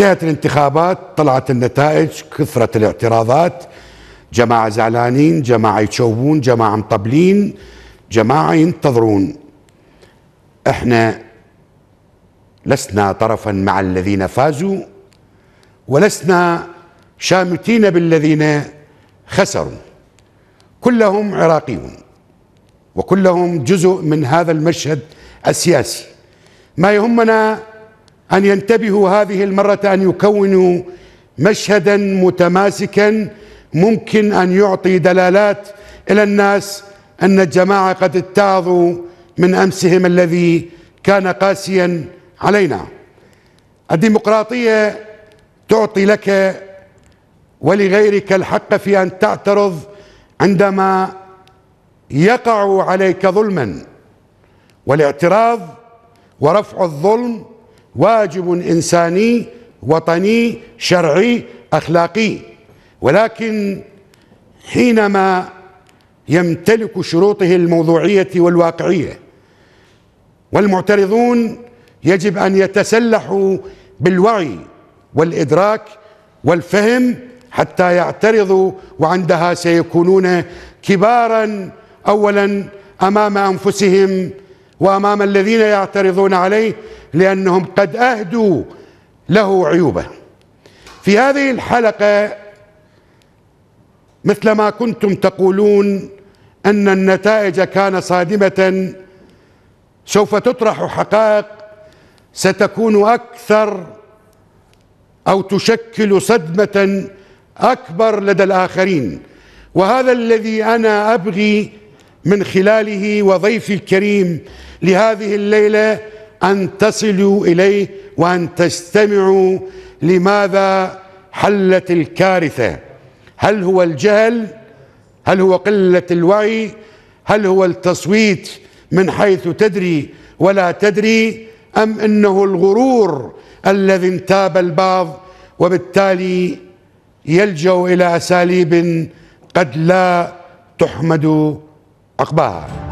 انتهت الانتخابات طلعت النتائج كثرت الاعتراضات جماعة زعلانين جماعة يتشوبون جماعة مطبلين جماعة ينتظرون احنا لسنا طرفا مع الذين فازوا ولسنا شامتين بالذين خسروا كلهم عراقيون وكلهم جزء من هذا المشهد السياسي ما يهمنا أن ينتبهوا هذه المرة أن يكونوا مشهدا متماسكا ممكن أن يعطي دلالات إلى الناس أن الجماعة قد اتعظوا من أمسهم الذي كان قاسيا علينا الديمقراطية تعطي لك ولغيرك الحق في أن تعترض عندما يقع عليك ظلما والاعتراض ورفع الظلم واجب إنساني وطني شرعي أخلاقي ولكن حينما يمتلك شروطه الموضوعية والواقعية والمعترضون يجب أن يتسلحوا بالوعي والإدراك والفهم حتى يعترضوا وعندها سيكونون كبارا أولا أمام أنفسهم وأمام الذين يعترضون عليه لأنهم قد أهدوا له عيوبه في هذه الحلقة مثلما كنتم تقولون أن النتائج كان صادمة سوف تطرح حقائق ستكون أكثر أو تشكل صدمة أكبر لدى الآخرين وهذا الذي أنا أبغي من خلاله وضيفي الكريم لهذه الليلة أن تصلوا إليه وأن تستمعوا لماذا حلت الكارثة هل هو الجهل هل هو قلة الوعي هل هو التصويت من حيث تدري ولا تدري أم إنه الغرور الذي انتاب البعض وبالتالي يلجأ إلى أساليب قد لا تحمد عقباها